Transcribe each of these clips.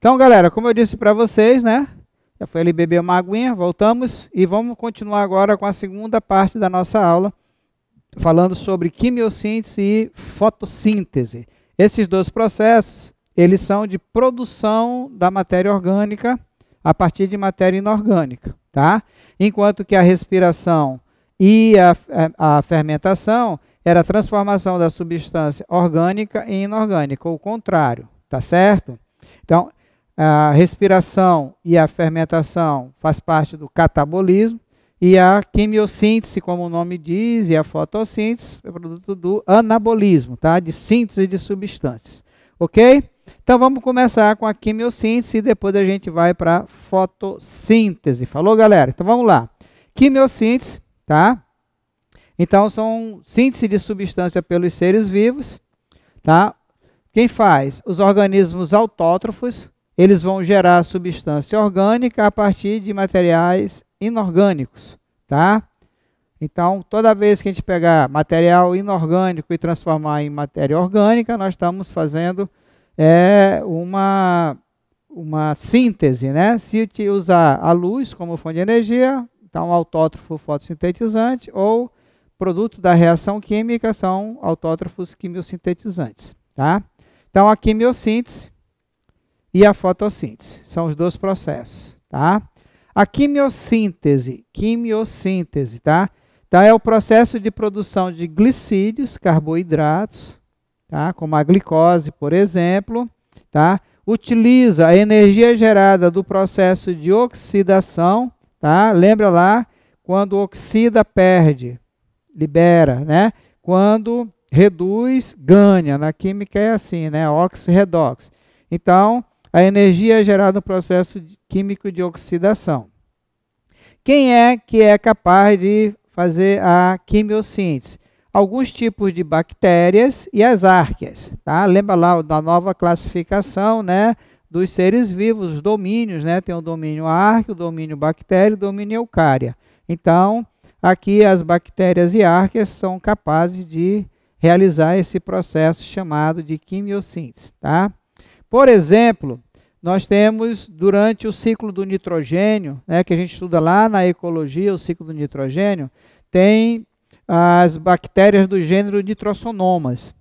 Então, galera, como eu disse para vocês, né? Já foi ali beber uma aguinha, voltamos e vamos continuar agora com a segunda parte da nossa aula, falando sobre quimiossíntese e fotossíntese. Esses dois processos, eles são de produção da matéria orgânica a partir de matéria inorgânica, tá? Enquanto que a respiração e a, a fermentação era a transformação da substância orgânica em inorgânica, ou o contrário, tá certo? Então, a respiração e a fermentação faz parte do catabolismo e a quimiossíntese, como o nome diz, e a fotossíntese é produto do anabolismo, tá? De síntese de substâncias. OK? Então vamos começar com a quimiossíntese e depois a gente vai para fotossíntese. Falou, galera? Então vamos lá. Quimiossíntese, tá? Então são síntese de substância pelos seres vivos, tá? Quem faz? Os organismos autótrofos, eles vão gerar substância orgânica a partir de materiais inorgânicos, tá? Então, toda vez que a gente pegar material inorgânico e transformar em matéria orgânica, nós estamos fazendo é, uma, uma síntese, né? Se usar a luz como fonte de energia, então autótrofo fotossintetizante ou produto da reação química são autótrofos quimiosintetizantes, tá? Então, a quimiossíntese e a fotossíntese. São os dois processos, tá? A quimiossíntese, quimiossíntese, tá? Então é o processo de produção de glicídios, carboidratos, tá? Como a glicose, por exemplo, tá? Utiliza a energia gerada do processo de oxidação, tá? Lembra lá quando oxida perde, libera, né? Quando reduz, ganha. Na química é assim, né? oxi Então, a energia é gerada no processo químico de oxidação. Quem é que é capaz de fazer a quimiossíntese? Alguns tipos de bactérias e as árqueas. Tá? Lembra lá da nova classificação né, dos seres vivos, os domínios. Né? Tem o domínio árqueo, o domínio bactéria e o domínio eucária. Então, aqui as bactérias e árqueas são capazes de realizar esse processo chamado de quimiossíntese. Tá? Por exemplo, nós temos durante o ciclo do nitrogênio, né, que a gente estuda lá na ecologia, o ciclo do nitrogênio, tem as bactérias do gênero nitrossonomas,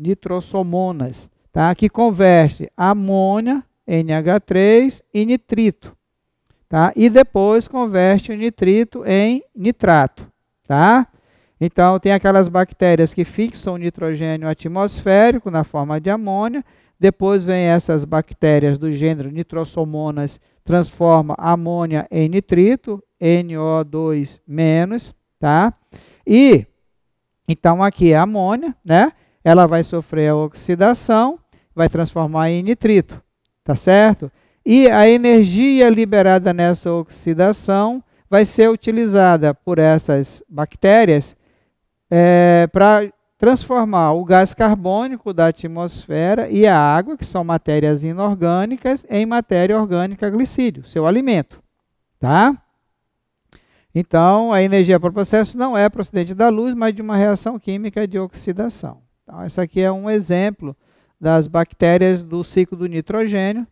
Nitrosomonas, tá, que converte amônia, NH3, em nitrito. Tá, e depois converte o nitrito em nitrato. Tá? Então, tem aquelas bactérias que fixam o nitrogênio atmosférico na forma de amônia, depois vem essas bactérias do gênero Nitrosomonas, transforma amônia em nitrito, NO2-, tá? E, então, aqui é a amônia, né? Ela vai sofrer a oxidação, vai transformar em nitrito, tá certo? E a energia liberada nessa oxidação vai ser utilizada por essas bactérias é, para transformar o gás carbônico da atmosfera e a água, que são matérias inorgânicas, em matéria orgânica glicídio, seu alimento. Tá? Então, a energia para o processo não é procedente da luz, mas de uma reação química de oxidação. Então, esse aqui é um exemplo das bactérias do ciclo do nitrogênio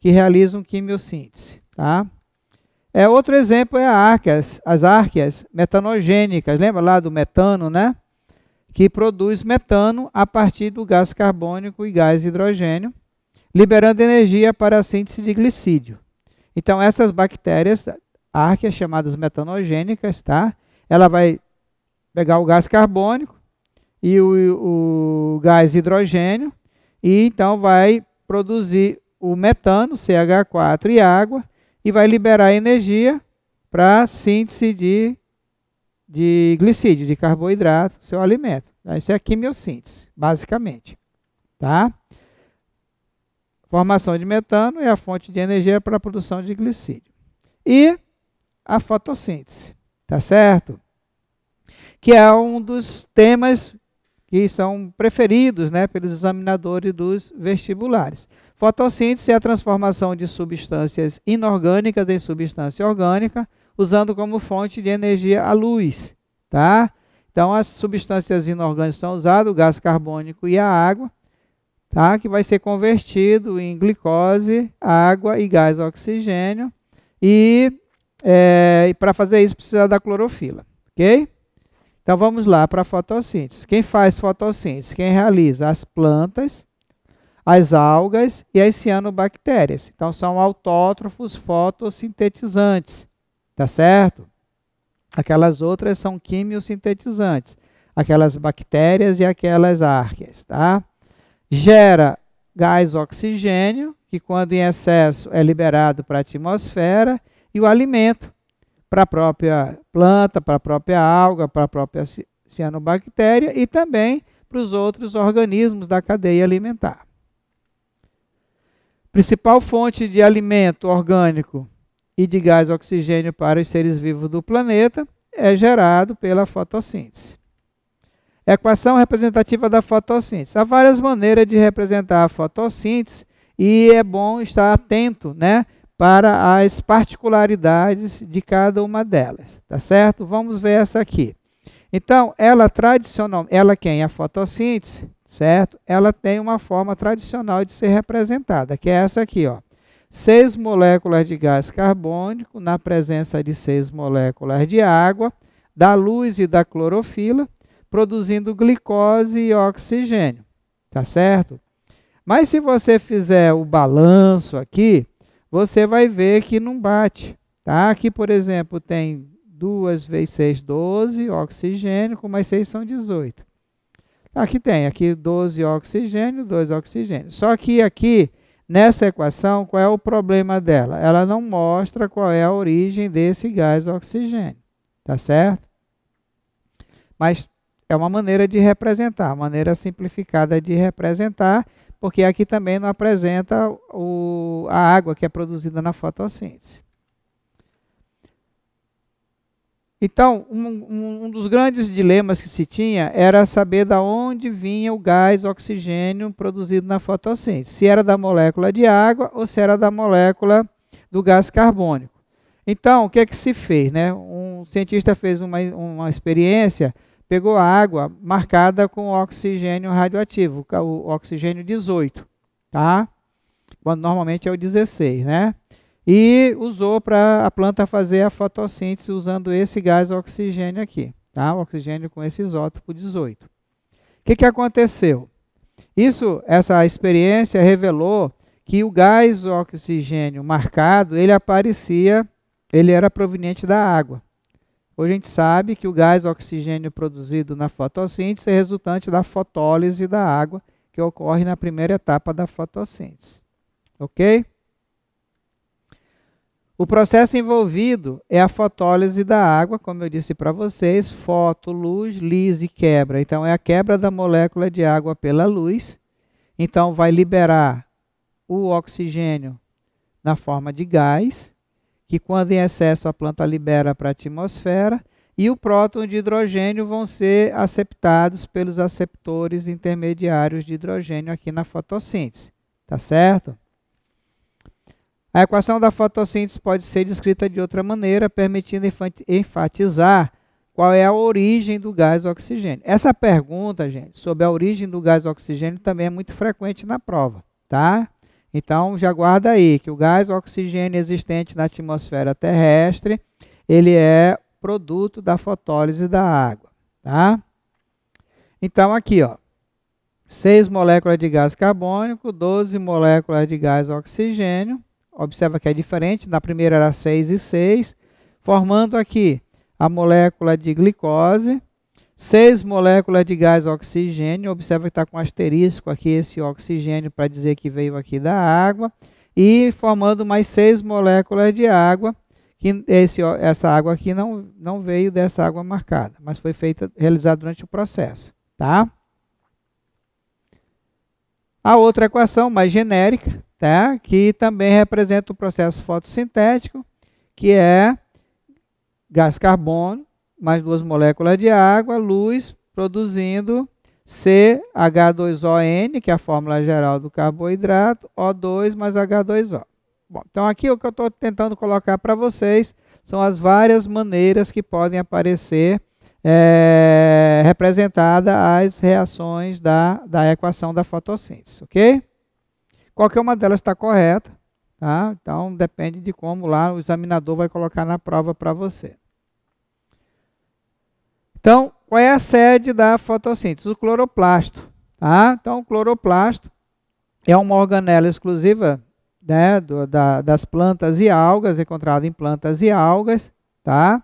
que realizam quimiossíntese. Tá? É, outro exemplo é a árqueas, as árqueas metanogênicas, lembra lá do metano, né? Que produz metano a partir do gás carbônico e gás hidrogênio, liberando energia para a síntese de glicídio. Então, essas bactérias, árqueas chamadas metanogênicas, tá? Ela vai pegar o gás carbônico e o, o gás hidrogênio, e então vai produzir o metano, CH4 e água, e vai liberar energia para síntese de, de glicídio, de carboidrato, seu alimento. Então, isso é a quimiossíntese, basicamente. Tá? Formação de metano é a fonte de energia para a produção de glicídio. E a fotossíntese, tá certo? Que é um dos temas que são preferidos né, pelos examinadores dos vestibulares. Fotossíntese é a transformação de substâncias inorgânicas em substância orgânica, usando como fonte de energia a luz, tá? Então as substâncias inorgânicas são usadas, o gás carbônico e a água, tá? Que vai ser convertido em glicose, água e gás oxigênio. E, é, para fazer isso precisa da clorofila, ok? Então vamos lá para a fotossíntese. Quem faz fotossíntese? Quem realiza? As plantas as algas e as cianobactérias. Então são autótrofos fotossintetizantes, tá certo? Aquelas outras são quimiosintetizantes, aquelas bactérias e aquelas árqueas, tá? Gera gás oxigênio, que quando em excesso é liberado para a atmosfera, e o alimento para a própria planta, para a própria alga, para a própria cianobactéria e também para os outros organismos da cadeia alimentar principal fonte de alimento orgânico e de gás oxigênio para os seres vivos do planeta, é gerado pela fotossíntese. Equação representativa da fotossíntese. Há várias maneiras de representar a fotossíntese e é bom estar atento, né, para as particularidades de cada uma delas, tá certo? Vamos ver essa aqui. Então, ela tradicional, ela quem é a fotossíntese, certo? Ela tem uma forma tradicional de ser representada, que é essa aqui, ó. Seis moléculas de gás carbônico na presença de seis moléculas de água, da luz e da clorofila, produzindo glicose e oxigênio, tá certo? Mas se você fizer o balanço aqui, você vai ver que não bate, tá? Aqui, por exemplo, tem 2 vezes 6, 12, oxigênio, com mais 6 são 18. Aqui tem, aqui 12 oxigênio, 2 oxigênio. Só que aqui, nessa equação, qual é o problema dela? Ela não mostra qual é a origem desse gás oxigênio, tá certo? Mas é uma maneira de representar, maneira simplificada de representar, porque aqui também não apresenta o, a água que é produzida na fotossíntese. Então, um, um, dos grandes dilemas que se tinha era saber da onde vinha o gás oxigênio produzido na fotossíntese, se era da molécula de água ou se era da molécula do gás carbônico. Então, o que é que se fez? Né? Um cientista fez uma, uma experiência, pegou água marcada com oxigênio radioativo, o oxigênio 18, tá? Quando normalmente é o 16, né? e usou para a planta fazer a fotossíntese usando esse gás oxigênio aqui, tá? O oxigênio com esse isótopo 18. O que, que aconteceu? Isso, essa experiência revelou que o gás oxigênio marcado, ele aparecia, ele era proveniente da água. Hoje a gente sabe que o gás oxigênio produzido na fotossíntese é resultante da fotólise da água, que ocorre na primeira etapa da fotossíntese. OK? O processo envolvido é a fotólise da água, como eu disse para vocês, foto, luz, lise, quebra. Então, é a quebra da molécula de água pela luz. Então, vai liberar o oxigênio na forma de gás, que quando em excesso a planta libera para a atmosfera, e o próton de hidrogênio vão ser aceptados pelos aceptores intermediários de hidrogênio aqui na fotossíntese. Tá certo? A equação da fotossíntese pode ser descrita de outra maneira, permitindo enfatizar qual é a origem do gás oxigênio. Essa pergunta, gente, sobre a origem do gás oxigênio também é muito frequente na prova, tá? Então, já guarda aí que o gás oxigênio existente na atmosfera terrestre, ele é produto da fotólise da água, tá? Então, aqui, ó, 6 moléculas de gás carbônico, 12 moléculas de gás oxigênio, observa que é diferente, na primeira era 6 e 6, formando aqui a molécula de glicose, 6 moléculas de gás oxigênio, observa que está com asterisco aqui esse oxigênio para dizer que veio aqui da água, e formando mais 6 moléculas de água, que esse, essa água aqui não, não veio dessa água marcada, mas foi feita, realizada durante o processo, tá? A outra equação, mais genérica, tá? que também representa o processo fotossintético, que é gás carbono, mais duas moléculas de água, luz, produzindo CH2ON, que é a fórmula geral do carboidrato, O2 mais H2O. Bom, então aqui o que eu estou tentando colocar para vocês são as várias maneiras que podem aparecer é, representada as reações da, da equação da fotossíntese, ok? Qualquer uma delas está correta, tá? Então depende de como lá o examinador vai colocar na prova para você. Então, qual é a sede da fotossíntese? O cloroplasto, tá? Então, o cloroplasto é uma organela exclusiva né, do, da, das plantas e algas, encontrada em plantas e algas, tá?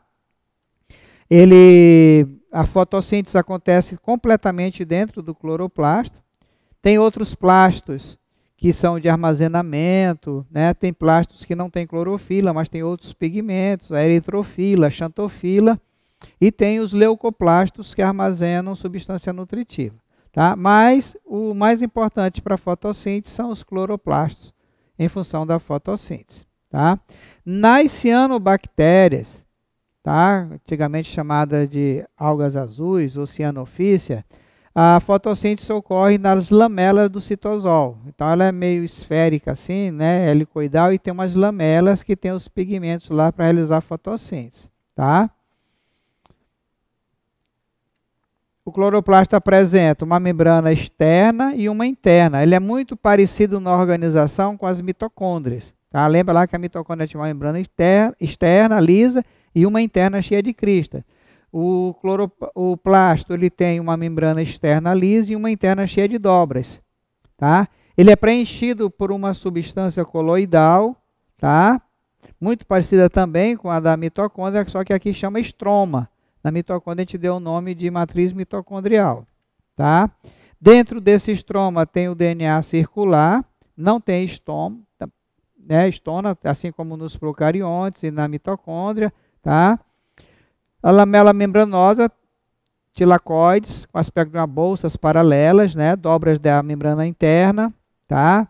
Ele, a fotossíntese acontece completamente dentro do cloroplasto. Tem outros plastos que são de armazenamento, né? tem plásticos que não têm clorofila, mas tem outros pigmentos, a eritrofila, a xantofila, e tem os leucoplastos que armazenam substância nutritiva. Tá? Mas o mais importante para a fotossíntese são os cloroplastos, em função da fotossíntese. Tá? Nas cianobactérias, tá? antigamente chamadas de algas azuis ou cianofícia, a fotossíntese ocorre nas lamelas do citosol. Então ela é meio esférica assim, né, helicoidal e tem umas lamelas que tem os pigmentos lá para realizar a fotossíntese, tá? O cloroplasto apresenta uma membrana externa e uma interna. Ele é muito parecido na organização com as mitocôndrias. Tá? Lembra lá que a mitocôndria tinha uma membrana externa, externa lisa e uma interna cheia de crista. O, o plasto ele tem uma membrana externa lisa e uma interna cheia de dobras. Tá? Ele é preenchido por uma substância coloidal, tá? muito parecida também com a da mitocôndria, só que aqui chama estroma. Na mitocôndria a gente deu o nome de matriz mitocondrial. Tá? Dentro desse estroma tem o DNA circular, não tem estoma, né, estona, assim como nos procariontes e na mitocôndria, tá? A lamela membranosa, tilacoides, com aspecto de uma bolsa, as paralelas, né? Dobras da membrana interna, tá?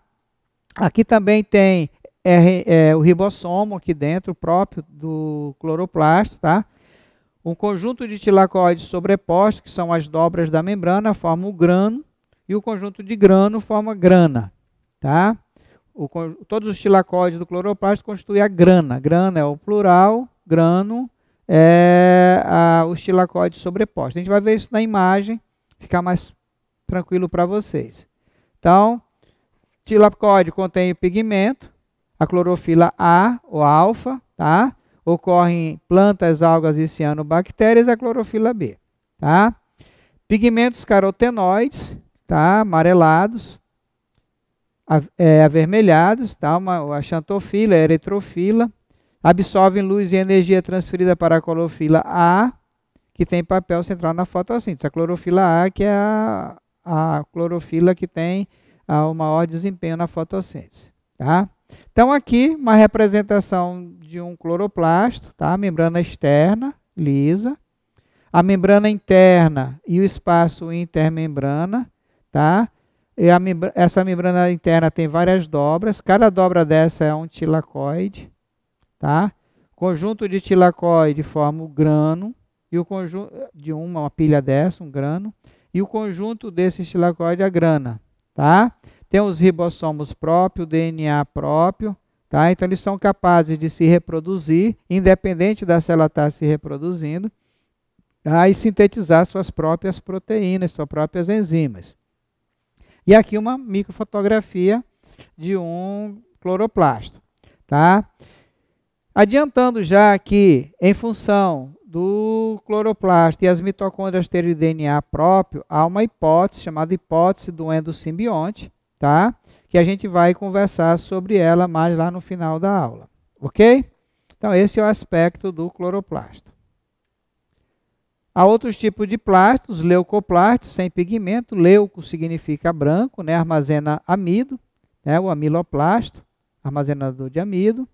Aqui também tem é, é, o ribossomo aqui dentro, próprio do cloroplasto, tá? Um conjunto de tilacoides sobrepostos, que são as dobras da membrana, forma o grano, e o conjunto de grano forma grana, tá? O, todos os tilacoides do cloroplasto constituem a grana. Grana é o plural, grano é, a, os tilacoides sobrepostos. A gente vai ver isso na imagem, ficar mais tranquilo para vocês. Então, tilacoide contém o pigmento, a clorofila A, ou alfa, tá? Ocorre em plantas, algas e cianobactérias, a clorofila B, tá? Pigmentos carotenoides, tá? Amarelados, é, avermelhados, tá? Uma, a xantofila, a eritrofila, absorvem luz e energia transferida para a clorofila A, que tem papel central na fotossíntese. A clorofila A, que é a, a clorofila que tem a, ah, o maior desempenho na fotossíntese. Tá? Então, aqui, uma representação de um cloroplasto, tá? membrana externa, lisa, a membrana interna e o espaço intermembrana, tá? Membra essa membrana interna tem várias dobras, cada dobra dessa é um tilacoide, Tá? Conjunto de tilacoide forma o grano, e o conjunto eh, de uma, uma pilha dessa, um grano, e o conjunto desse tilacoide a grana. Tá? Tem os ribossomos próprios, o DNA próprio. Tá? Então, eles são capazes de se reproduzir, independente da célula estar tá se reproduzindo, tá? e sintetizar suas próprias proteínas, suas próprias enzimas. E aqui uma microfotografia de um cloroplasto. Tá? Adiantando já que, em função do cloroplasto e as mitocôndrias terem DNA próprio, há uma hipótese chamada hipótese do endossimbionte, tá? Que a gente vai conversar sobre ela mais lá no final da aula, ok? Então esse é o aspecto do cloroplasto. Há outros tipos de plastos, leucoplastos sem pigmento. Leuco significa branco, né? armazena amido, né? o amiloplasto, armazenador de amido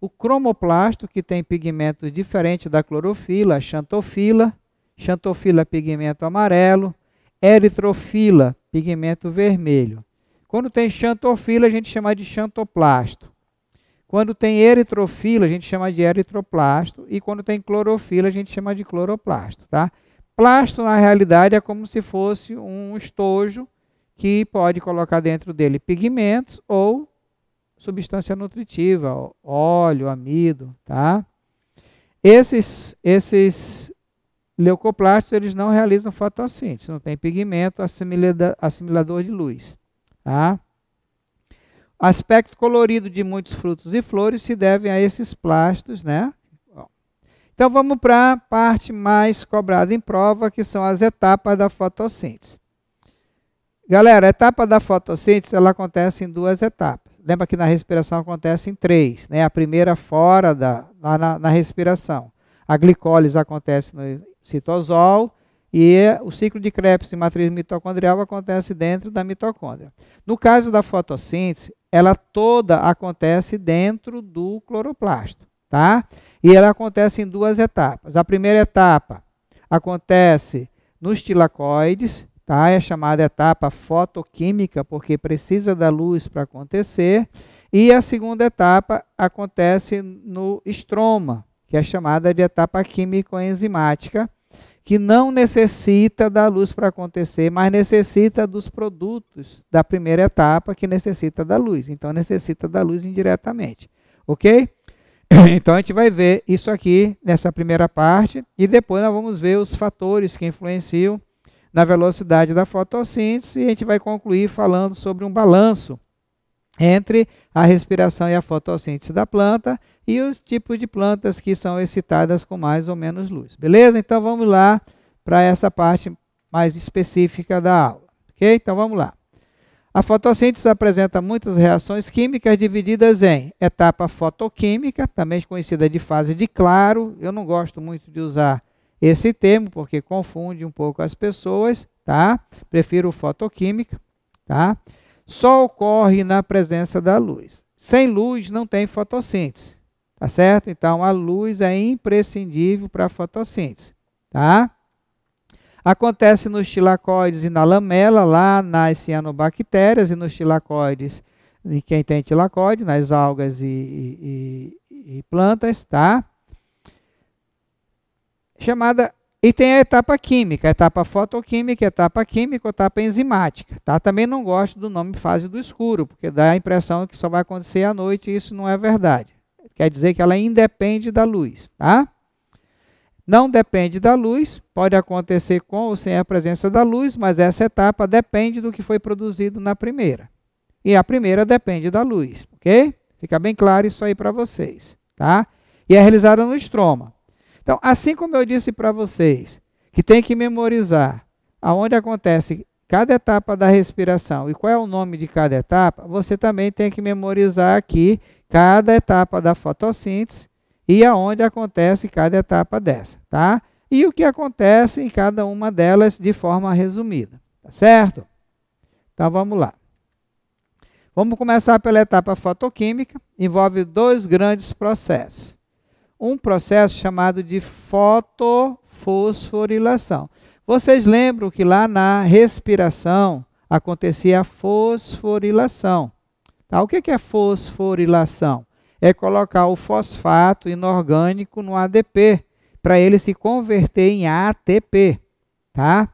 o cromoplasto, que tem pigmentos diferentes da clorofila, xantofila, xantofila pigmento amarelo, eritrofila, pigmento vermelho. Quando tem xantofila, a gente chama de xantoplasto. Quando tem eritrofila, a gente chama de eritroplasto. E quando tem clorofila, a gente chama de cloroplasto. Tá? Plasto, na realidade, é como se fosse um estojo que pode colocar dentro dele pigmentos ou substância nutritiva, óleo, amido, tá? Esses, esses leucoplastos, eles não realizam fotossíntese, não tem pigmento assimilador de luz, tá? Aspecto colorido de muitos frutos e flores se devem a esses plastos, né? Então vamos para a parte mais cobrada em prova, que são as etapas da fotossíntese. Galera, a etapa da fotossíntese ela acontece em duas etapas lembra que na respiração acontece em três, né? A primeira fora da na, na respiração. A glicólise acontece no citosol e o ciclo de Krebs em matriz mitocondrial acontece dentro da mitocôndria. No caso da fotossíntese, ela toda acontece dentro do cloroplasto, tá? E ela acontece em duas etapas. A primeira etapa acontece nos tilacoides, tá? É chamada etapa fotoquímica porque precisa da luz para acontecer. E a segunda etapa acontece no estroma, que é chamada de etapa químico-enzimática, que não necessita da luz para acontecer, mas necessita dos produtos da primeira etapa, que necessita da luz. Então, necessita da luz indiretamente. Ok? Então, a gente vai ver isso aqui nessa primeira parte e depois nós vamos ver os fatores que influenciam na velocidade da fotossíntese, e a gente vai concluir falando sobre um balanço entre a respiração e a fotossíntese da planta e os tipos de plantas que são excitadas com mais ou menos luz. Beleza? Então vamos lá para essa parte mais específica da aula. Ok? Então vamos lá. A fotossíntese apresenta muitas reações químicas divididas em etapa fotoquímica, também conhecida de fase de claro. Eu não gosto muito de usar esse termo, porque confunde um pouco as pessoas, tá? Prefiro fotoquímica, tá? Só ocorre na presença da luz. Sem luz não tem fotossíntese, tá certo? Então a luz é imprescindível para a fotossíntese, tá? Acontece nos tilacoides e na lamela, lá nas cianobactérias e nos tilacoides, e quem tem tilacoide, nas algas e, e, e plantas, tá? chamada e tem a etapa química, a etapa fotoquímica, a etapa química, a etapa enzimática. Tá? Também não gosto do nome fase do escuro, porque dá a impressão que só vai acontecer à noite e isso não é verdade. Quer dizer que ela independe da luz. Tá? Não depende da luz, pode acontecer com ou sem a presença da luz, mas essa etapa depende do que foi produzido na primeira. E a primeira depende da luz, ok? Fica bem claro isso aí para vocês. Tá? E é realizada no estroma. Então, assim como eu disse para vocês, que tem que memorizar aonde acontece cada etapa da respiração e qual é o nome de cada etapa, você também tem que memorizar aqui cada etapa da fotossíntese e aonde acontece cada etapa dessa, tá? E o que acontece em cada uma delas de forma resumida, tá certo? Então vamos lá. Vamos começar pela etapa fotoquímica, envolve dois grandes processos um processo chamado de fotofosforilação. Vocês lembram que lá na respiração acontecia a fosforilação. Tá? O que é fosforilação? É colocar o fosfato inorgânico no ADP, para ele se converter em ATP. Tá?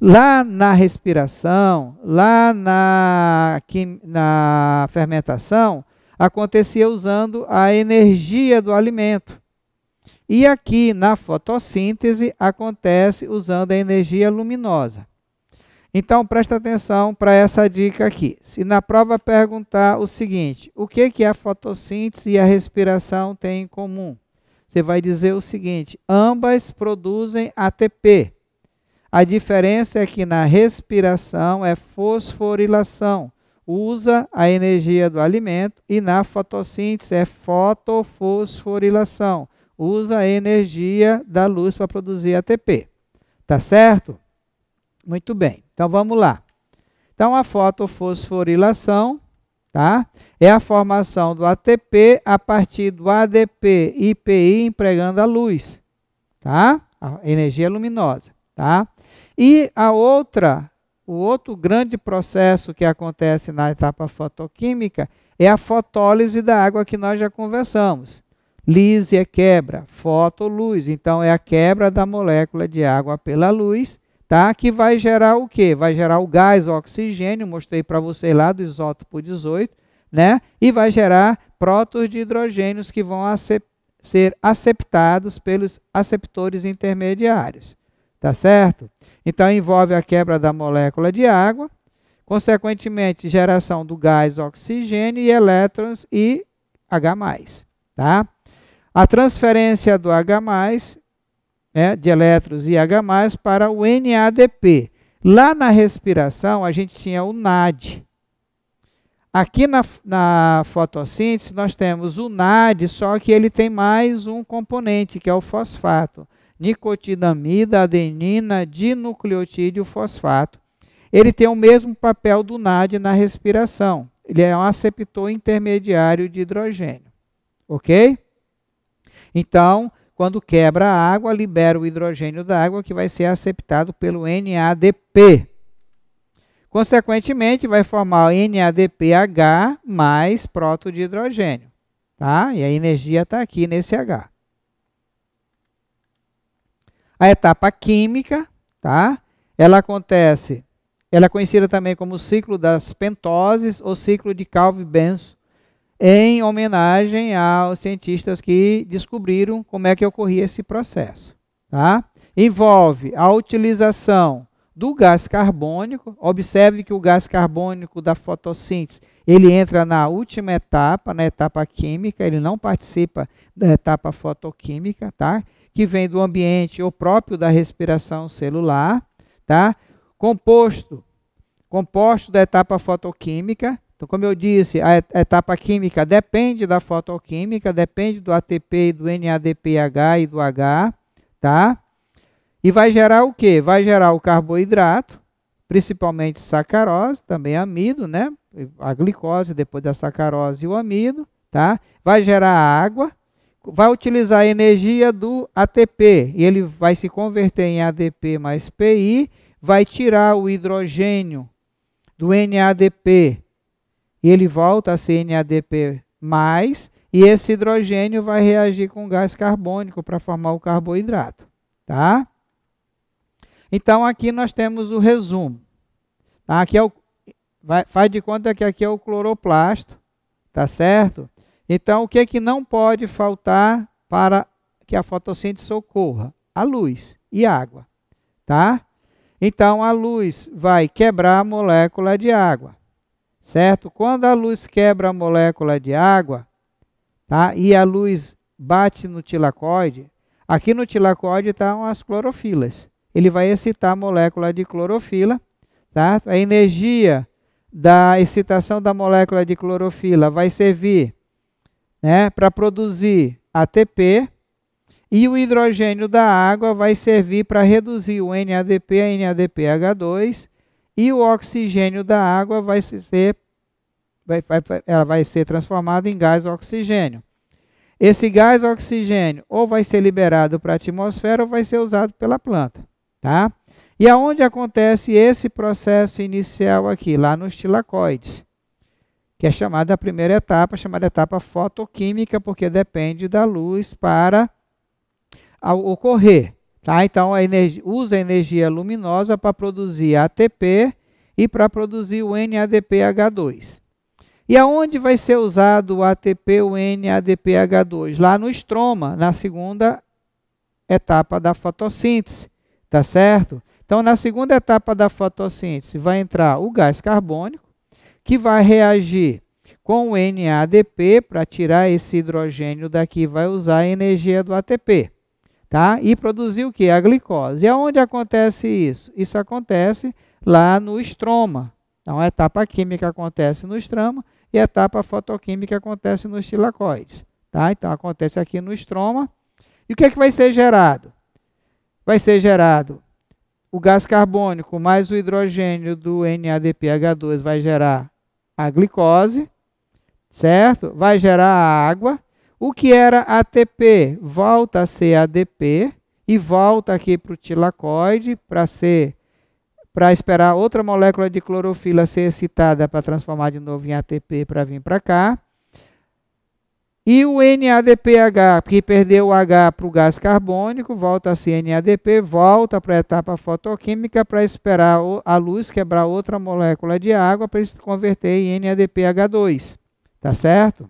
Lá na respiração, lá na, na fermentação, acontecia usando a energia do alimento. E aqui na fotossíntese acontece usando a energia luminosa. Então presta atenção para essa dica aqui. Se na prova perguntar o seguinte, o que, que a fotossíntese e a respiração têm em comum? Você vai dizer o seguinte, ambas produzem ATP. A diferença é que na respiração é fosforilação, usa a energia do alimento, e na fotossíntese é fotofosforilação usa a energia da luz para produzir ATP. Tá certo? Muito bem. Então vamos lá. Então a fotofosforilação, tá? É a formação do ATP a partir do ADP IPI empregando a luz, tá? A energia luminosa, tá? E a outra, o outro grande processo que acontece na etapa fotoquímica é a fotólise da água que nós já conversamos. Lise é quebra, fotoluz. Então é a quebra da molécula de água pela luz, tá? Que vai gerar o quê? Vai gerar o gás oxigênio, mostrei para você lá do isótopo 18, né? E vai gerar prótons de hidrogênios que vão acep ser aceptados pelos aceptores intermediários. Tá certo? Então envolve a quebra da molécula de água, consequentemente geração do gás oxigênio e elétrons e H+, tá? a transferência do H+, né, de elétrons e H+, para o NADP. Lá na respiração, a gente tinha o NAD. Aqui na, na fotossíntese, nós temos o NAD, só que ele tem mais um componente, que é o fosfato. Nicotinamida, adenina, dinucleotídeo, fosfato. Ele tem o mesmo papel do NAD na respiração. Ele é um aceptor intermediário de hidrogênio. Ok? Então, quando quebra a água, libera o hidrogênio da água que vai ser aceptado pelo NADP. Consequentemente, vai formar o NADPH mais próton de hidrogênio. Tá? E a energia está aqui nesse H. A etapa química, tá? ela acontece, ela é conhecida também como ciclo das pentoses ou ciclo de Calvin-Benson em homenagem aos cientistas que descobriram como é que ocorria esse processo. Tá? Envolve a utilização do gás carbônico. Observe que o gás carbônico da fotossíntese ele entra na última etapa, na etapa química, ele não participa da etapa fotoquímica, tá? que vem do ambiente ou próprio da respiração celular. Tá? Composto, composto da etapa fotoquímica, então, como eu disse, a etapa química depende da fotoquímica, depende do ATP e do NADPH e do H, tá? E vai gerar o quê? Vai gerar o carboidrato, principalmente sacarose, também amido, né? A glicose, depois da sacarose e o amido, tá? Vai gerar água, vai utilizar a energia do ATP, e ele vai se converter em ADP mais PI, vai tirar o hidrogênio do NADP, e ele volta a CNADP+, e esse hidrogênio vai reagir com gás carbônico para formar o carboidrato, tá? Então aqui nós temos o resumo. Tá? Aqui é o, vai, faz de conta que aqui é o cloroplasto, tá certo? Então o que é que não pode faltar para que a fotossíntese ocorra? A luz e água, tá? Então a luz vai quebrar a molécula de água certo? Quando a luz quebra a molécula de água, tá? E a luz bate no tilacoide, aqui no tilacoide estão tá as clorofilas. Ele vai excitar a molécula de clorofila, tá? A energia da excitação da molécula de clorofila vai servir, né, para produzir ATP e o hidrogênio da água vai servir para reduzir o NADP a NADPH2 e o oxigênio da água vai ser, vai, vai, ela vai ser transformada em gás oxigênio. Esse gás oxigênio ou vai ser liberado para a atmosfera ou vai ser usado pela planta, tá? E aonde acontece esse processo inicial aqui, lá nos tilacoides, que é chamada a primeira etapa, chamada etapa fotoquímica, porque depende da luz para ocorrer. Tá? Então, a energia, usa a energia luminosa para produzir ATP e para produzir o NADPH2. E aonde vai ser usado o ATP, o NADPH2? Lá no estroma, na segunda etapa da fotossíntese, tá certo? Então, na segunda etapa da fotossíntese, vai entrar o gás carbônico, que vai reagir com o NADP para tirar esse hidrogênio daqui, vai usar a energia do ATP tá? E produzir o que? A glicose. E aonde acontece isso? Isso acontece lá no estroma. Então a etapa química acontece no estroma e a etapa fotoquímica acontece nos tilacoides, tá? Então acontece aqui no estroma. E o que é que vai ser gerado? Vai ser gerado o gás carbônico mais o hidrogênio do NADPH2 vai gerar a glicose, certo? Vai gerar a água o que era ATP volta a ser ADP e volta aqui para o tilacoide para ser para esperar outra molécula de clorofila ser excitada para transformar de novo em ATP para vir para cá. E o NADPH, que perdeu o H para o gás carbônico, volta a ser NADP, volta para a etapa fotoquímica para esperar a luz quebrar outra molécula de água para se converter em NADPH2. Tá certo?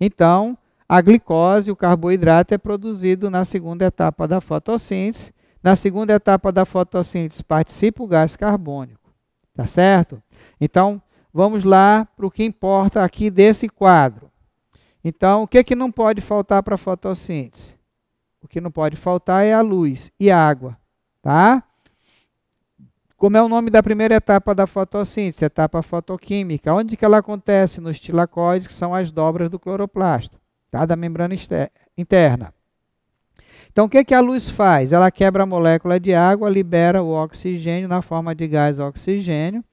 Então, a glicose, o carboidrato, é produzido na segunda etapa da fotossíntese. Na segunda etapa da fotossíntese participa o gás carbônico. Tá certo? Então, vamos lá para o que importa aqui desse quadro. Então, o que, é que não pode faltar para a fotossíntese? O que não pode faltar é a luz e a água. Tá? Como é o nome da primeira etapa da fotossíntese, etapa fotoquímica, onde que ela acontece? Nos tilacoides, que são as dobras do cloroplasto, tá? da membrana interna. Então, o que, que a luz faz? Ela quebra a molécula de água, libera o oxigênio na forma de gás oxigênio,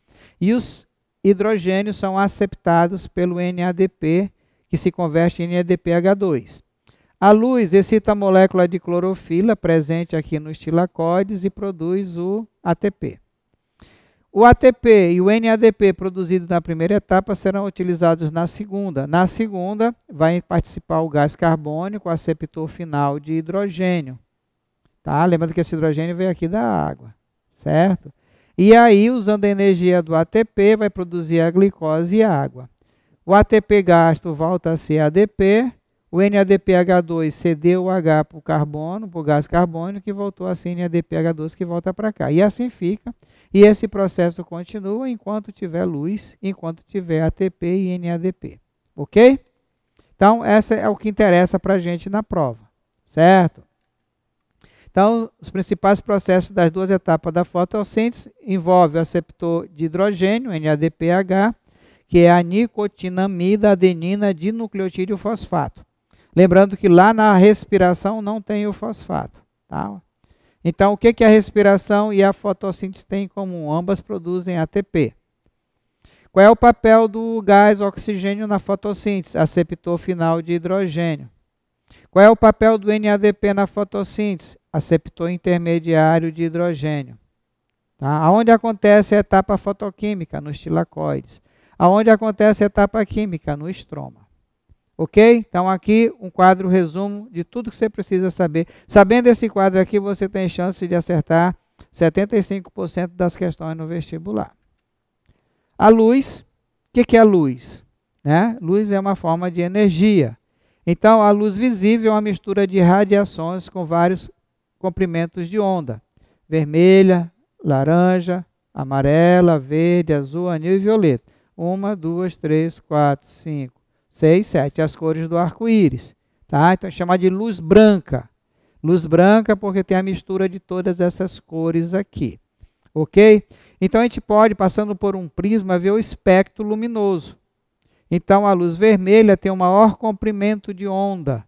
e os hidrogênios são aceptados pelo NADP, que se converte em NADPH2. A luz excita a molécula de clorofila presente aqui nos tilacoides e produz o ATP. O ATP e o NADP produzidos na primeira etapa serão utilizados na segunda. Na segunda, vai participar o gás carbônico, aceptor final de hidrogênio. Tá? Lembrando que esse hidrogênio veio aqui da água, certo? E aí, usando a energia do ATP, vai produzir a glicose e a água. O ATP gasto volta a ser ADP, o NADPH2 cedeu o H para o carbono, para o gás carbônico, que voltou a ser NADPH2, que volta para cá. E assim fica e esse processo continua enquanto tiver luz, enquanto tiver ATP e NADP. Ok? Então, essa é o que interessa para a gente na prova, certo? Então, os principais processos das duas etapas da fotossíntese envolvem o aceptor de hidrogênio, NADPH, que é a nicotinamida adenina de nucleotídeo fosfato. Lembrando que lá na respiração não tem o fosfato. Tá? Então, o que, que a respiração e a fotossíntese têm em comum? Ambas produzem ATP. Qual é o papel do gás oxigênio na fotossíntese? Aceptor final de hidrogênio. Qual é o papel do NADP na fotossíntese? Aceptor intermediário de hidrogênio. Tá? Aonde acontece a etapa fotoquímica? Nos tilacoides. Aonde acontece a etapa química? No estroma. Ok? Então aqui um quadro resumo de tudo que você precisa saber. Sabendo esse quadro aqui, você tem chance de acertar 75% das questões no vestibular. A luz, o que, que é a luz? Né? Luz é uma forma de energia. Então a luz visível é uma mistura de radiações com vários comprimentos de onda. Vermelha, laranja, amarela, verde, azul, anil e violeta. Uma, duas, três, quatro, cinco, 6, 7, as cores do arco-íris. Tá? Então chamar de luz branca. Luz branca porque tem a mistura de todas essas cores aqui. Ok? Então a gente pode, passando por um prisma, ver o espectro luminoso. Então a luz vermelha tem o maior comprimento de onda.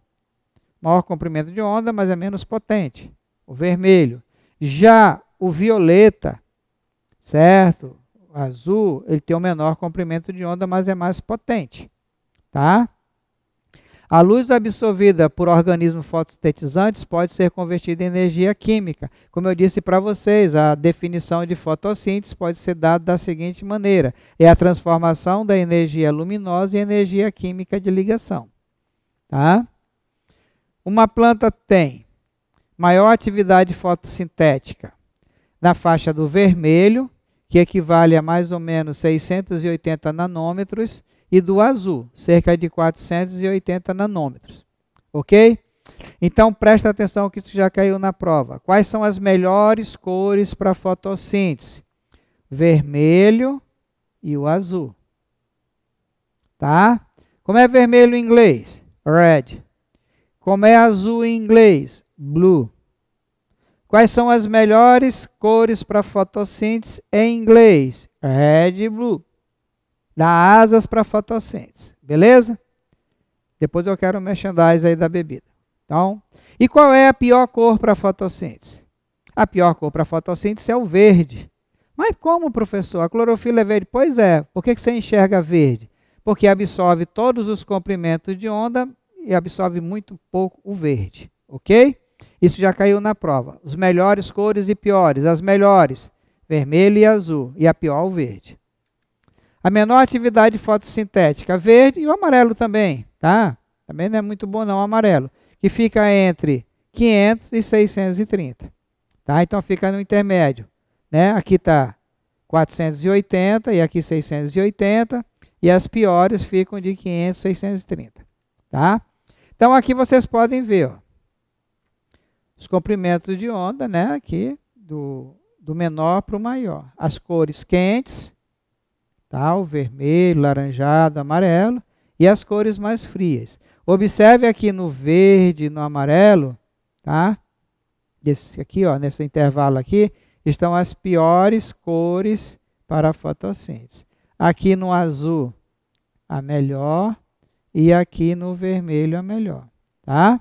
Maior comprimento de onda, mas é menos potente. O vermelho. Já o violeta, certo? O azul, ele tem o menor comprimento de onda, mas é mais potente. Tá? A luz absorvida por organismos fotossintetizantes pode ser convertida em energia química. Como eu disse para vocês, a definição de fotossíntese pode ser dada da seguinte maneira: é a transformação da energia luminosa em energia química de ligação. Tá? Uma planta tem maior atividade fotossintética na faixa do vermelho, que equivale a mais ou menos 680 nanômetros, e do azul, cerca de 480 nanômetros. Ok? Então presta atenção que isso já caiu na prova. Quais são as melhores cores para fotossíntese? Vermelho e o azul. Tá? Como é vermelho em inglês? Red. Como é azul em inglês? Blue. Quais são as melhores cores para fotossíntese em inglês? Red e blue. Dá asas para fotossíntese, beleza? Depois eu quero o merchandise aí da bebida. Então, e qual é a pior cor para fotossíntese? A pior cor para fotossíntese é o verde. Mas como, professor? A clorofila é verde? Pois é. Por que você enxerga verde? Porque absorve todos os comprimentos de onda e absorve muito pouco o verde, ok? Isso já caiu na prova. Os melhores cores e piores. As melhores, vermelho e azul. E a pior, o verde a menor atividade fotossintética, verde e o amarelo também, tá? Também não é muito bom não o amarelo, que fica entre 500 e 630, tá? Então fica no intermédio, né? Aqui está 480 e aqui 680 e as piores ficam de 500 630, tá? Então aqui vocês podem ver, ó, os comprimentos de onda, né? Aqui do, do menor para o maior, as cores quentes tá? o vermelho, laranjado, amarelo, e as cores mais frias. Observe aqui no verde e no amarelo, tá? Esse aqui, ó, nesse intervalo aqui, estão as piores cores para a fotossíntese. Aqui no azul, a melhor, e aqui no vermelho, a melhor, tá?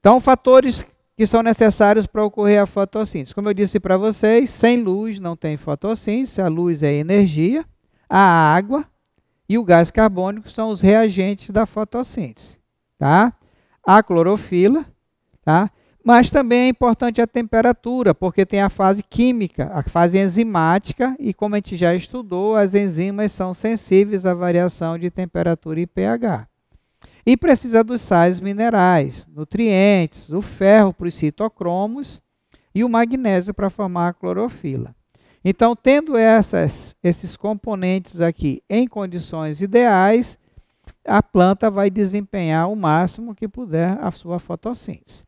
Então, fatores que são necessários para ocorrer a fotossíntese. Como eu disse para vocês, sem luz não tem fotossíntese, a luz é energia, a água e o gás carbônico são os reagentes da fotossíntese, tá? A clorofila, tá? Mas também é importante a temperatura, porque tem a fase química, a fase enzimática, e como a gente já estudou, as enzimas são sensíveis à variação de temperatura e pH. E precisa dos sais minerais, nutrientes, o ferro para os citocromos e o magnésio para formar a clorofila. Então, tendo essas, esses componentes aqui em condições ideais, a planta vai desempenhar o máximo que puder a sua fotossíntese.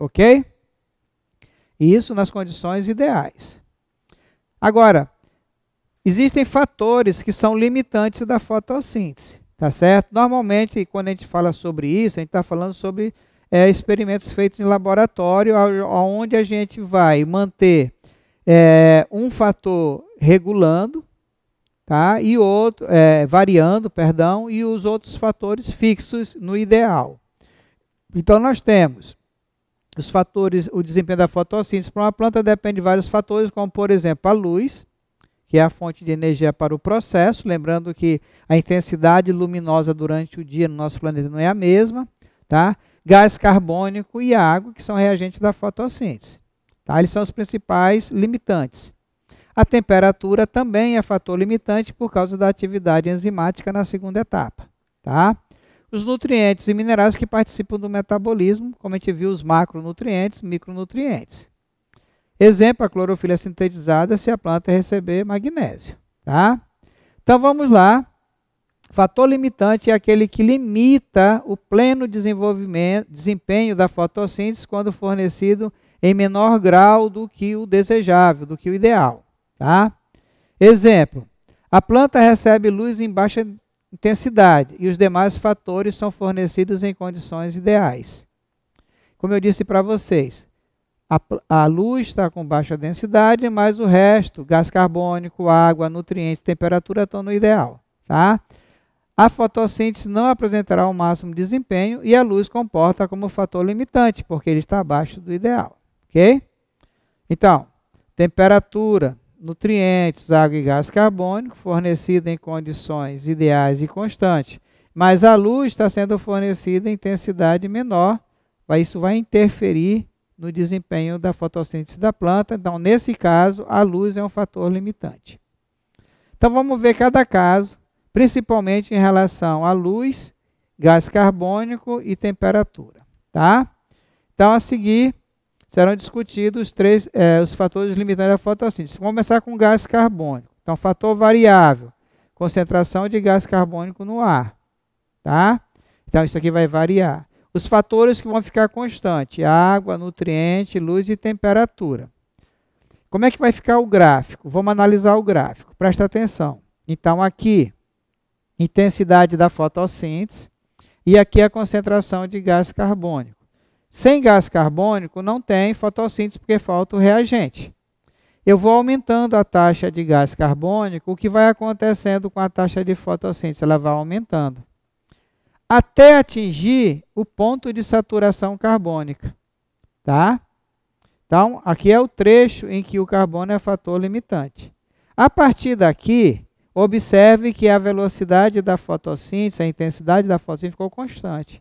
Ok? Isso nas condições ideais. Agora, existem fatores que são limitantes da fotossíntese. Tá certo? Normalmente, quando a gente fala sobre isso, a gente está falando sobre é, experimentos feitos em laboratório, onde a gente vai manter é, um fator regulando, tá? E outro é, variando, perdão, e os outros fatores fixos no ideal. Então nós temos os fatores, o desempenho da fotossíntese para uma planta depende de vários fatores, como por exemplo a luz, que é a fonte de energia para o processo. Lembrando que a intensidade luminosa durante o dia no nosso planeta não é a mesma, tá? Gás carbônico e água, que são reagentes da fotossíntese. Tá? Eles são os principais limitantes. A temperatura também é fator limitante por causa da atividade enzimática na segunda etapa. Tá? Os nutrientes e minerais que participam do metabolismo, como a gente viu, os macronutrientes, micronutrientes. Exemplo, a clorofila é sintetizada se a planta receber magnésio. Tá? Então vamos lá. Fator limitante é aquele que limita o pleno desenvolvimento, desempenho da fotossíntese quando fornecido em menor grau do que o desejável, do que o ideal. Tá? Exemplo, a planta recebe luz em baixa intensidade e os demais fatores são fornecidos em condições ideais. Como eu disse para vocês, a, a luz está com baixa densidade, mas o resto, gás carbônico, água, nutrientes, temperatura estão no ideal. Tá? A fotossíntese não apresentará o máximo desempenho e a luz comporta como fator limitante, porque ele está abaixo do ideal. Ok? Então, temperatura, nutrientes, água e gás carbônico fornecida em condições ideais e constantes, mas a luz está sendo fornecida em intensidade menor, isso vai interferir no desempenho da fotossíntese da planta. Então, nesse caso, a luz é um fator limitante. Então, vamos ver cada caso, principalmente em relação à luz, gás carbônico e temperatura. Tá? Então, a seguir, serão discutidos três, é, os fatores limitantes da fotossíntese. Vamos começar com gás carbônico. Então, fator variável, concentração de gás carbônico no ar. Tá? Então, isso aqui vai variar. Os fatores que vão ficar constantes: água, nutriente, luz e temperatura. Como é que vai ficar o gráfico? Vamos analisar o gráfico. Presta atenção. Então, aqui, intensidade da fotossíntese e aqui a concentração de gás carbônico. Sem gás carbônico, não tem fotossíntese porque falta o reagente. Eu vou aumentando a taxa de gás carbônico, o que vai acontecendo com a taxa de fotossíntese? Ela vai aumentando até atingir o ponto de saturação carbônica, tá? Então, aqui é o trecho em que o carbono é fator limitante. A partir daqui, observe que a velocidade da fotossíntese, a intensidade da fotossíntese ficou constante.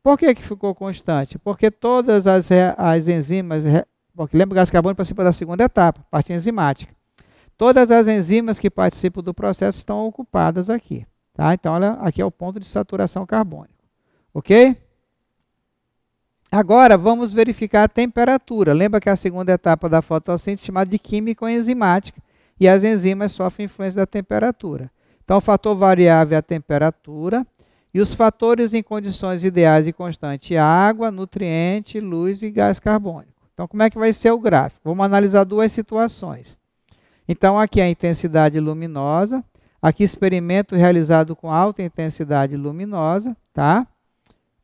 Por que, que ficou constante? Porque todas as, as enzimas, porque lembra que o gás carbônico participa da segunda etapa, parte enzimática. Todas as enzimas que participam do processo estão ocupadas aqui. Tá? Então, olha, aqui é o ponto de saturação carbônico, Ok? Agora, vamos verificar a temperatura. Lembra que a segunda etapa da fotossíntese é chamada de química enzimática, e as enzimas sofrem influência da temperatura. Então, o fator variável é a temperatura, e os fatores em condições ideais e constantes, água, nutriente, luz e gás carbônico. Então, como é que vai ser o gráfico? Vamos analisar duas situações. Então, aqui é a intensidade luminosa, Aqui, experimento realizado com alta intensidade luminosa, tá?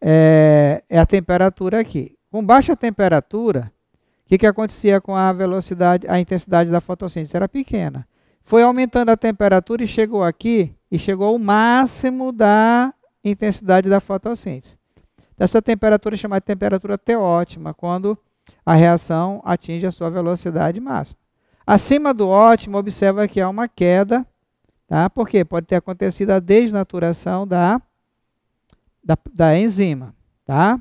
É, é a temperatura aqui. Com baixa temperatura, o que, que acontecia com a velocidade, a intensidade da fotossíntese? Era pequena. Foi aumentando a temperatura e chegou aqui, e chegou ao máximo da intensidade da fotossíntese. Essa temperatura é chamada de temperatura T-ótima, quando a reação atinge a sua velocidade máxima. Acima do ótimo, observa que há uma queda Tá? Por quê? Pode ter acontecido a desnaturação da, da, da enzima. Tá?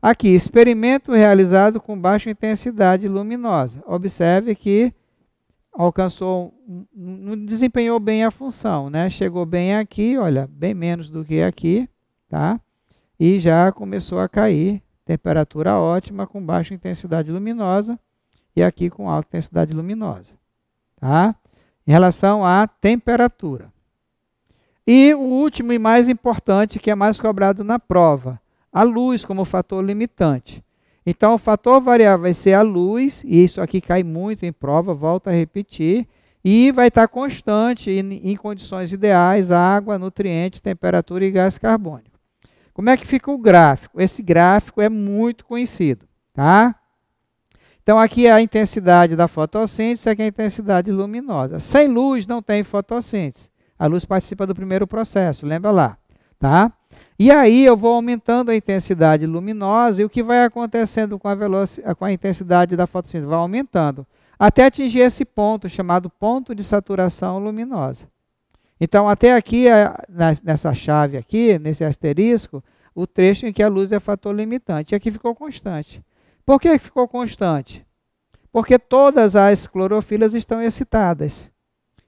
Aqui, experimento realizado com baixa intensidade luminosa. Observe que alcançou, não desempenhou bem a função, né? Chegou bem aqui, olha, bem menos do que aqui, tá? E já começou a cair, temperatura ótima com baixa intensidade luminosa e aqui com alta intensidade luminosa, tá? em relação à temperatura. E o último e mais importante, que é mais cobrado na prova, a luz como fator limitante. Então, o fator variável vai ser a luz, e isso aqui cai muito em prova, volto a repetir, e vai estar constante em, em condições ideais, água, nutrientes, temperatura e gás carbônico. Como é que fica o gráfico? Esse gráfico é muito conhecido, tá? Então, aqui é a intensidade da fotossíntese, aqui é a intensidade luminosa. Sem luz não tem fotossíntese. A luz participa do primeiro processo, lembra lá, tá? E aí eu vou aumentando a intensidade luminosa e o que vai acontecendo com a, velocidade, com a intensidade da fotossíntese? Vai aumentando, até atingir esse ponto chamado ponto de saturação luminosa. Então, até aqui, é, nessa chave aqui, nesse asterisco, o trecho em que a luz é fator limitante. E aqui ficou constante. Por que ficou constante? Porque todas as clorofilas estão excitadas.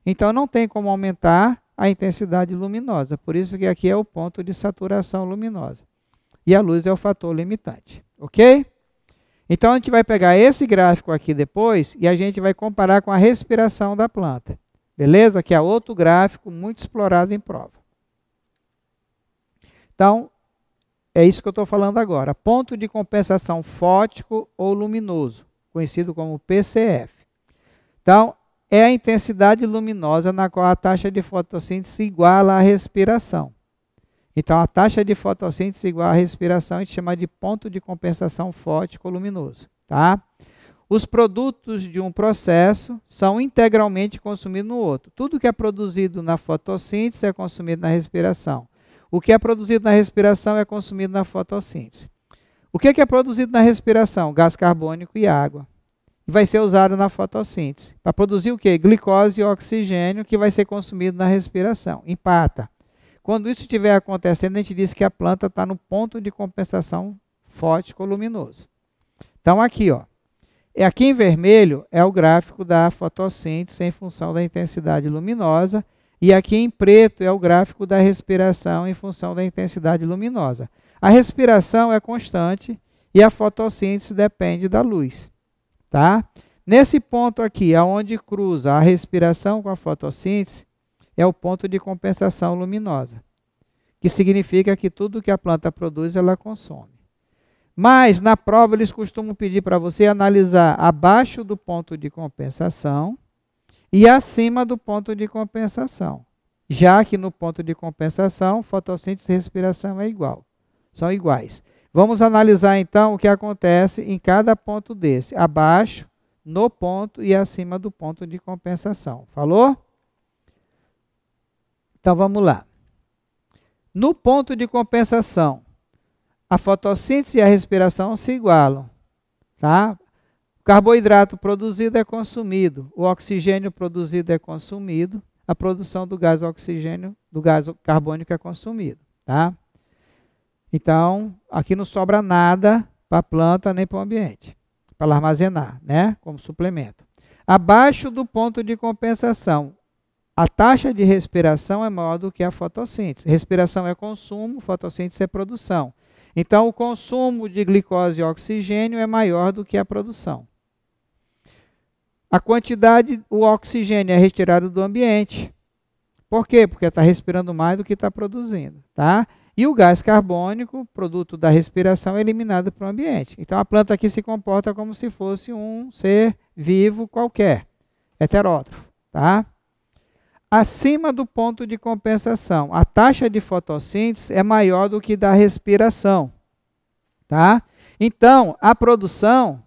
Então não tem como aumentar a intensidade luminosa. Por isso que aqui é o ponto de saturação luminosa. E a luz é o fator limitante, ok? Então a gente vai pegar esse gráfico aqui depois e a gente vai comparar com a respiração da planta. Beleza? Que é outro gráfico muito explorado em prova. Então, é isso que eu estou falando agora. Ponto de compensação fótico ou luminoso, conhecido como PCF. Então, é a intensidade luminosa na qual a taxa de fotossíntese iguala à respiração. Então, a taxa de fotossíntese igual à respiração a gente chama de ponto de compensação fótico ou luminoso. Tá? Os produtos de um processo são integralmente consumidos no outro. Tudo que é produzido na fotossíntese é consumido na respiração. O que é produzido na respiração é consumido na fotossíntese. O que é, que é produzido na respiração? Gás carbônico e água. E vai ser usado na fotossíntese. Para produzir o quê? Glicose e oxigênio, que vai ser consumido na respiração. Empata. Quando isso estiver acontecendo, a gente diz que a planta está no ponto de compensação fótico-luminoso. Então, aqui, ó. É aqui em vermelho é o gráfico da fotossíntese em função da intensidade luminosa e aqui em preto é o gráfico da respiração em função da intensidade luminosa. A respiração é constante e a fotossíntese depende da luz, tá? Nesse ponto aqui, aonde cruza a respiração com a fotossíntese, é o ponto de compensação luminosa, que significa que tudo que a planta produz, ela consome. Mas na prova eles costumam pedir para você analisar abaixo do ponto de compensação e acima do ponto de compensação, já que no ponto de compensação, fotossíntese e respiração é igual, são iguais. Vamos analisar então o que acontece em cada ponto desse, abaixo, no ponto e acima do ponto de compensação. Falou? Então vamos lá. No ponto de compensação, a fotossíntese e a respiração se igualam, tá? O carboidrato produzido é consumido, o oxigênio produzido é consumido, a produção do gás oxigênio, do gás carbônico é consumido, tá? Então, aqui não sobra nada para a planta nem para o ambiente, para armazenar, né, como suplemento. Abaixo do ponto de compensação, a taxa de respiração é maior do que a fotossíntese. Respiração é consumo, fotossíntese é produção. Então, o consumo de glicose e oxigênio é maior do que a produção. A quantidade, o oxigênio é retirado do ambiente. Por quê? Porque está respirando mais do que está produzindo, tá? E o gás carbônico, produto da respiração, é eliminado para o ambiente. Então a planta aqui se comporta como se fosse um ser vivo qualquer, heterótrofo, tá? Acima do ponto de compensação, a taxa de fotossíntese é maior do que da respiração, tá? Então, a produção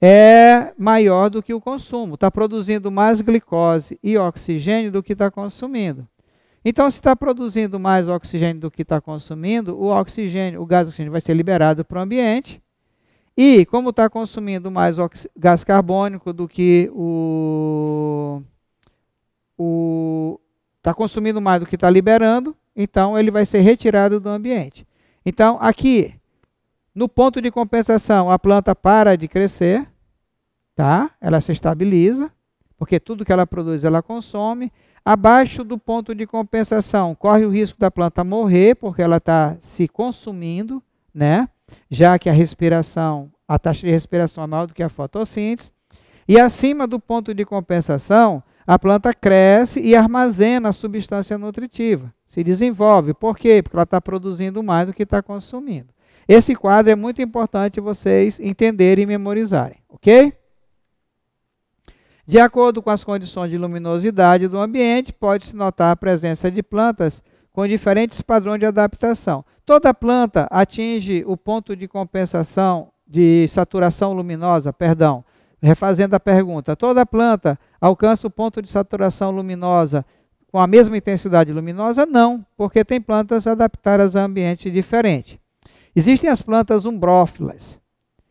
é maior do que o consumo. Está produzindo mais glicose e oxigênio do que está consumindo. Então, se está produzindo mais oxigênio do que está consumindo, o oxigênio, o gás oxigênio vai ser liberado para o ambiente. E como está consumindo mais gás carbônico do que o está consumindo mais do que está liberando, então ele vai ser retirado do ambiente. Então, aqui no ponto de compensação, a planta para de crescer, tá? Ela se estabiliza, porque tudo que ela produz ela consome. Abaixo do ponto de compensação, corre o risco da planta morrer, porque ela está se consumindo, né? Já que a respiração, a taxa de respiração é maior do que a fotossíntese. E acima do ponto de compensação, a planta cresce e armazena a substância nutritiva. Se desenvolve. Por quê? Porque ela está produzindo mais do que está consumindo. Esse quadro é muito importante vocês entenderem e memorizarem, ok? De acordo com as condições de luminosidade do ambiente, pode-se notar a presença de plantas com diferentes padrões de adaptação. Toda planta atinge o ponto de compensação de saturação luminosa, perdão, refazendo a pergunta. Toda planta alcança o ponto de saturação luminosa com a mesma intensidade luminosa? Não, porque tem plantas adaptadas a ambiente diferente. Existem as plantas umbrófilas,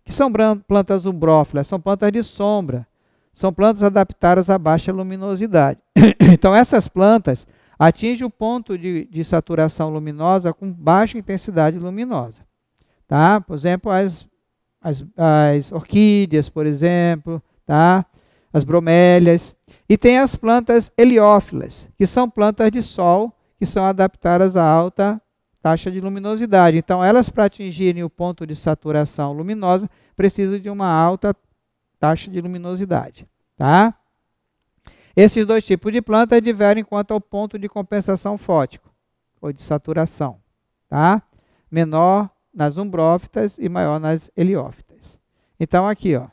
que são plantas umbrófilas, são plantas de sombra, são plantas adaptadas à baixa luminosidade. então, essas plantas atingem o ponto de, de, saturação luminosa com baixa intensidade luminosa. Tá? Por exemplo, as, as, as orquídeas, por exemplo, tá? as bromélias. E tem as plantas heliófilas, que são plantas de sol, que são adaptadas à alta taxa de luminosidade. Então, elas para atingirem o ponto de saturação luminosa, precisam de uma alta taxa de luminosidade. Tá? Esses dois tipos de plantas diverem quanto ao ponto de compensação fótico, ou de saturação. Tá? Menor nas umbrófitas e maior nas heliófitas. Então, aqui, ó.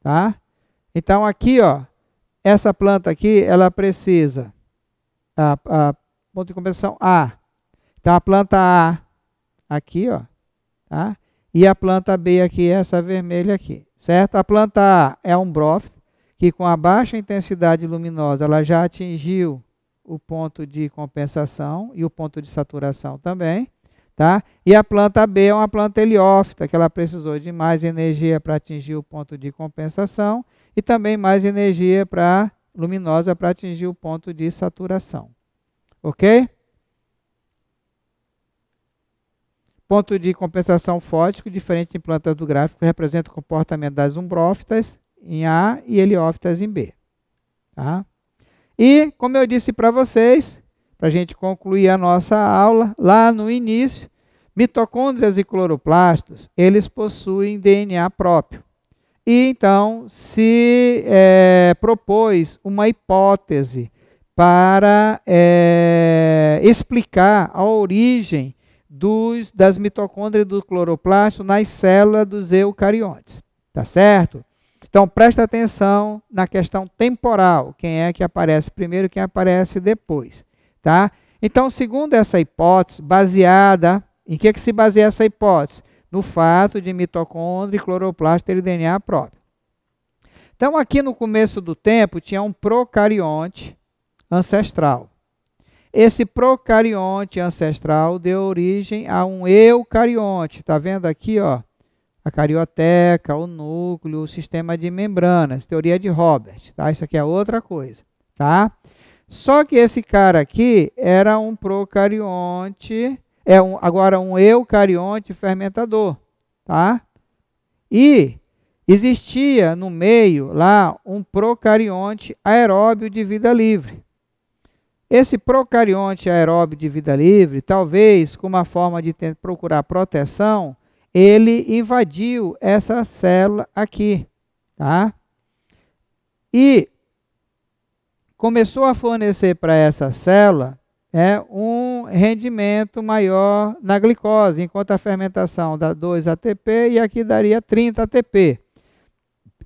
Tá? Então, aqui, ó, essa planta aqui, ela precisa, a, a, ponto de compensação A, então a planta A aqui, ó, tá? E a planta B aqui, essa vermelha aqui, certo? A planta A é um brófito que com a baixa intensidade luminosa ela já atingiu o ponto de compensação e o ponto de saturação também, tá? E a planta B é uma planta heliófita, que ela precisou de mais energia para atingir o ponto de compensação e também mais energia para luminosa para atingir o ponto de saturação. OK? Ponto de compensação fótico, diferente em plantas do gráfico, representa o comportamento das umbrófitas em A e heliófitas em B. Tá? E, como eu disse para vocês, para a gente concluir a nossa aula, lá no início, mitocôndrias e cloroplastos, eles possuem DNA próprio. E então se é, propôs uma hipótese para é, explicar a origem dos, das mitocôndrias do cloroplasto nas células dos eucariontes. Tá certo? Então presta atenção na questão temporal, quem é que aparece primeiro, quem aparece depois, tá? Então, segundo essa hipótese, baseada em que, é que se baseia essa hipótese? No fato de mitocôndria e cloroplasto terem DNA próprio. Então, aqui no começo do tempo tinha um procarionte ancestral. Esse procarionte ancestral deu origem a um eucarionte. Está vendo aqui, ó? A carioteca, o núcleo, o sistema de membranas. Teoria de Robert, tá? Isso aqui é outra coisa, tá? Só que esse cara aqui era um procarionte, é um, agora um eucarionte fermentador, tá? E existia no meio lá um procarionte aeróbio de vida livre. Esse procarionte aeróbio de vida livre, talvez com uma forma de procurar proteção, ele invadiu essa célula aqui, tá? E começou a fornecer para essa célula é, um rendimento maior na glicose, enquanto a fermentação dá 2 ATP e aqui daria 30 ATP.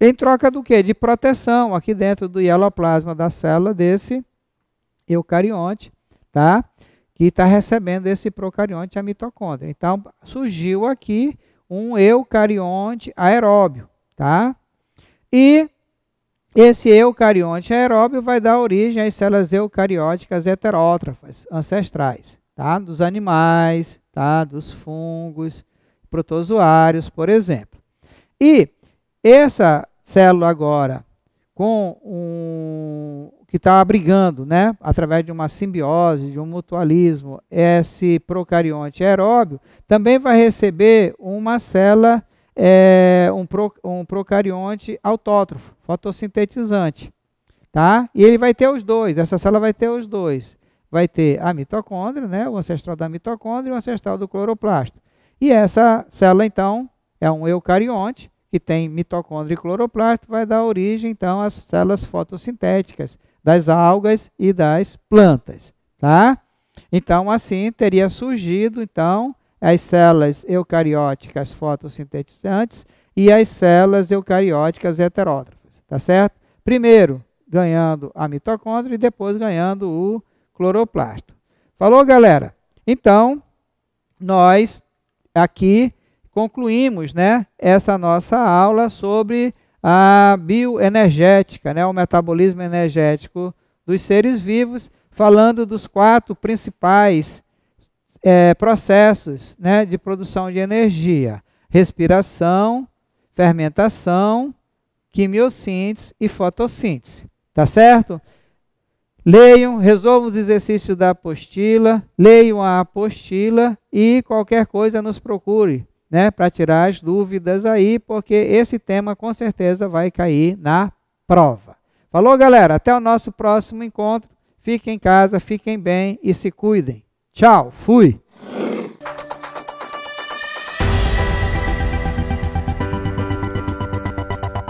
Em troca do que? De proteção aqui dentro do hialoplasma da célula desse eucarionte, tá? que está recebendo esse procarionte, a mitocôndria. Então, surgiu aqui um eucarionte aeróbio. Tá? E esse eucarionte aeróbio vai dar origem às células eucarióticas heterótrofas ancestrais, tá? dos animais, tá? dos fungos, protozoários, por exemplo. E essa célula agora, com um, que está abrigando, né, através de uma simbiose, de um mutualismo, esse procarionte aeróbio, também vai receber uma célula, é, eh, um, pro, um procarionte autótrofo, fotossintetizante. Tá? E ele vai ter os dois, essa célula vai ter os dois. Vai ter a mitocôndria, né, o ancestral da mitocôndria e o ancestral do cloroplasto. E essa célula, então, é um eucarionte, que tem mitocôndria e cloroplasto, vai dar origem, então, às células fotossintéticas das algas e das plantas, tá? Então, assim teria surgido, então, as células eucarióticas fotossintetizantes e as células eucarióticas heterótrofas, tá certo? Primeiro ganhando a mitocôndria e depois ganhando o cloroplasto. Falou, galera? Então, nós aqui concluímos, né, essa nossa aula sobre a bioenergética, né, o metabolismo energético dos seres vivos, falando dos quatro principais é, processos né, de produção de energia: respiração, fermentação, quimiossíntese e fotossíntese. Tá certo? Leiam, resolvam os exercícios da apostila, leiam a apostila e qualquer coisa nos procure né, para tirar as dúvidas aí, porque esse tema com certeza vai cair na prova. Falou, galera? Até o nosso próximo encontro. Fiquem em casa, fiquem bem e se cuidem. Tchau, fui!